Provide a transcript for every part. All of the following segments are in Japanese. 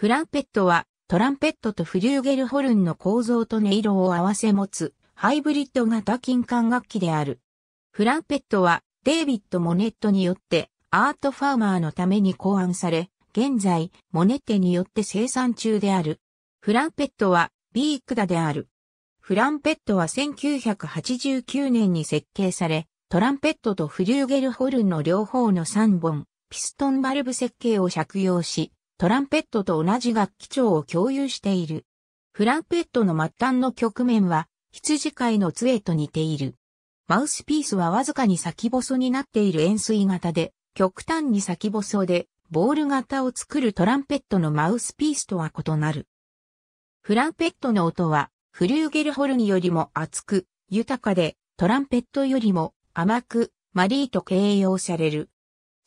フランペットはトランペットとフリューゲルホルンの構造と音色を合わせ持つハイブリッド型金管楽器である。フランペットはデイビッド・モネットによってアートファーマーのために考案され、現在モネッテによって生産中である。フランペットはビークダである。フランペットは1989年に設計され、トランペットとフリューゲルホルンの両方の3本、ピストンバルブ設計を借用し、トランペットと同じ楽器調を共有している。フランペットの末端の局面は、羊飼いの杖と似ている。マウスピースはわずかに先細になっている円錐型で、極端に先細で、ボール型を作るトランペットのマウスピースとは異なる。フランペットの音は、フリューゲルホルンよりも厚く、豊かで、トランペットよりも甘く、マリーと形容される。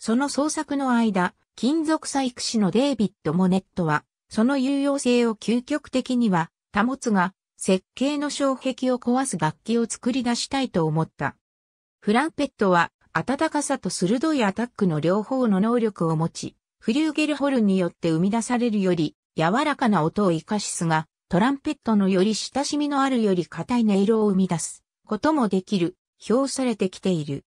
その創作の間、金属採掘士のデイビッド・モネットは、その有用性を究極的には、保つが、設計の障壁を壊す楽器を作り出したいと思った。フランペットは、暖かさと鋭いアタックの両方の能力を持ち、フリューゲルホルンによって生み出されるより、柔らかな音を生かしすが、トランペットのより親しみのあるより硬い音色を生み出すこともできる、評されてきている。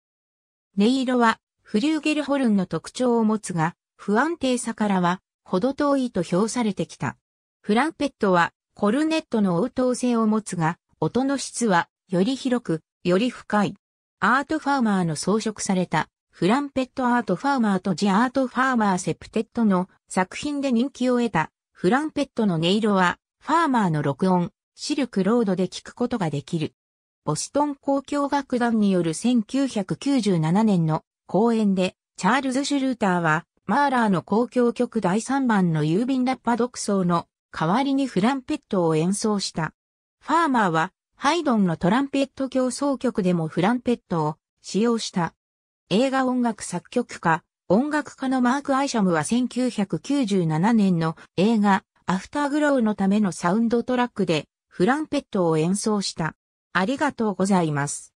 音色はフリューゲルホルンの特徴を持つが、不安定さからは、ほど遠いと評されてきた。フランペットは、コルネットの応答性を持つが、音の質は、より広く、より深い。アートファーマーの装飾された、フランペットアートファーマーとジアートファーマーセプテットの作品で人気を得た、フランペットの音色は、ファーマーの録音、シルクロードで聞くことができる。ボストン公共楽団による1997年の公演で、チャールズ・シュルーターは、マーラーの公共曲第3番の郵便ラッパ独奏の代わりにフランペットを演奏した。ファーマーは、ハイドンのトランペット競争曲でもフランペットを使用した。映画音楽作曲家、音楽家のマーク・アイシャムは1997年の映画、アフターグロウのためのサウンドトラックで、フランペットを演奏した。ありがとうございます。